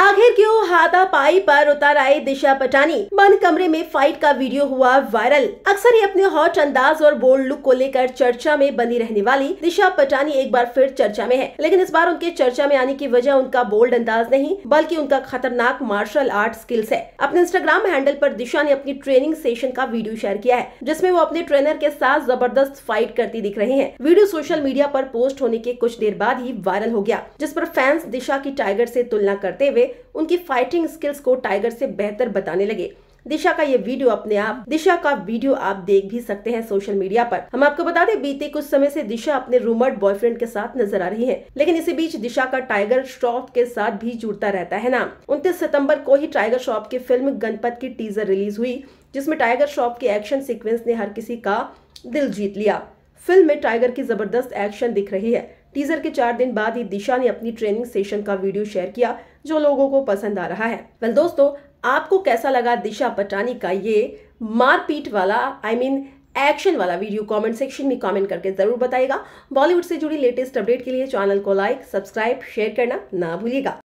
आखिर क्यों हाथा पाई पर उतर आए दिशा पटानी बंद कमरे में फाइट का वीडियो हुआ वायरल अक्सर ही अपने हॉट अंदाज और बोल्ड लुक को लेकर चर्चा में बनी रहने वाली दिशा पटानी एक बार फिर चर्चा में है लेकिन इस बार उनके चर्चा में आने की वजह उनका बोल्ड अंदाज नहीं बल्कि उनका खतरनाक मार्शल आर्ट स्किल्स है अपने इंस्टाग्राम हैंडल आरोप दिशा ने अपनी ट्रेनिंग सेशन का वीडियो शेयर किया है जिसमे वो अपने ट्रेनर के साथ जबरदस्त फाइट करती दिख रही है वीडियो सोशल मीडिया आरोप पोस्ट होने के कुछ देर बाद ही वायरल हो गया जिस पर फैंस दिशा की टाइगर ऐसी तुलना करते हुए उनकी फाइटिंग स्किल्स को टाइगर से बेहतर बताने लगे दिशा का ये वीडियो अपने आप दिशा का वीडियो आप देख भी सकते हैं सोशल मीडिया पर हम आपको बता दें बीते कुछ समय से दिशा अपने रूमर्ड बॉयफ्रेंड के साथ नजर आ रही है लेकिन इसी बीच दिशा का टाइगर श्रॉफ के साथ भी जुड़ता रहता है नाम उनतीस सितम्बर को ही टाइगर श्रॉफ की फिल्म गणपत की टीजर रिलीज हुई जिसमे टाइगर श्रॉफ के एक्शन सिक्वेंस ने हर किसी का दिल जीत लिया फिल्म में टाइगर की जबरदस्त एक्शन दिख रही है टीजर के चार दिन बाद ही दिशा ने अपनी ट्रेनिंग सेशन का वीडियो शेयर किया जो लोगों को पसंद आ रहा है वेल दोस्तों आपको कैसा लगा दिशा पटानी का ये मारपीट वाला आई मीन एक्शन वाला वीडियो कमेंट सेक्शन में कमेंट करके जरूर बताएगा बॉलीवुड से जुड़ी लेटेस्ट अपडेट के लिए चैनल को लाइक सब्सक्राइब शेयर करना ना भूलिएगा